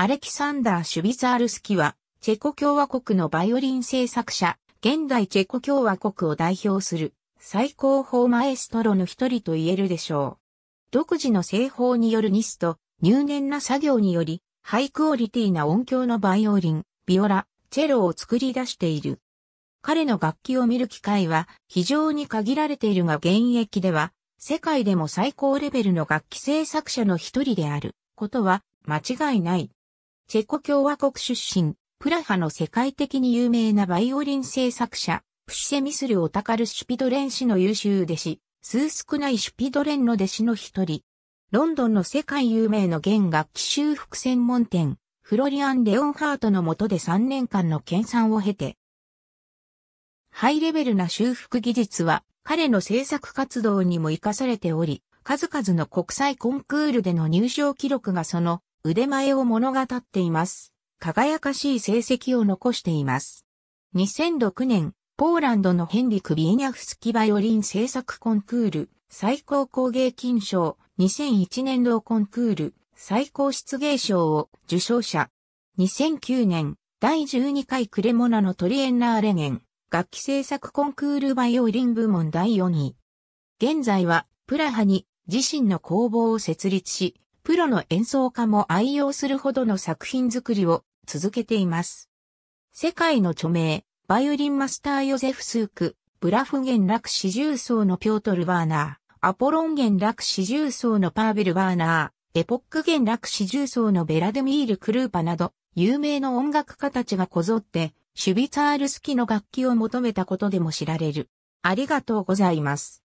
アレキサンダー・シュビツァールスキは、チェコ共和国のバイオリン製作者、現代チェコ共和国を代表する最高峰マエストロの一人と言えるでしょう。独自の製法によるニスと入念な作業により、ハイクオリティな音響のバイオリン、ビオラ、チェロを作り出している。彼の楽器を見る機会は非常に限られているが現役では、世界でも最高レベルの楽器製作者の一人であることは間違いない。チェコ共和国出身、プラハの世界的に有名なバイオリン製作者、プシセミスル・オタカル・シュピドレン氏の優秀弟子、数少ないシュピドレンの弟子の一人。ロンドンの世界有名の弦楽器修復専門店、フロリアン・レオンハートの下で3年間の研鑽を経て、ハイレベルな修復技術は彼の制作活動にも活かされており、数々の国際コンクールでの入賞記録がその腕前を物語っています。輝かしい成績を残しています。2006年、ポーランドのヘンリク・ビーニャフスキバイオリン制作コンクール、最高工芸金賞、2001年度コンクール、最高出芸賞を受賞者。2009年、第12回クレモナのトリエンナーレゲン、楽器制作コンクールバイオリン部門第4位。現在は、プラハに自身の工房を設立し、プロの演奏家も愛用するほどの作品作りを続けています。世界の著名、バイオリンマスターヨゼフ・スーク、ブラフ弦楽四重奏のピョートル・ワーナー、アポロン弦楽四重奏のパーベル・ワーナー、エポック弦楽四重奏のベラデミール・クルーパなど、有名の音楽家たちがこぞって、シュビツァールスキの楽器を求めたことでも知られる。ありがとうございます。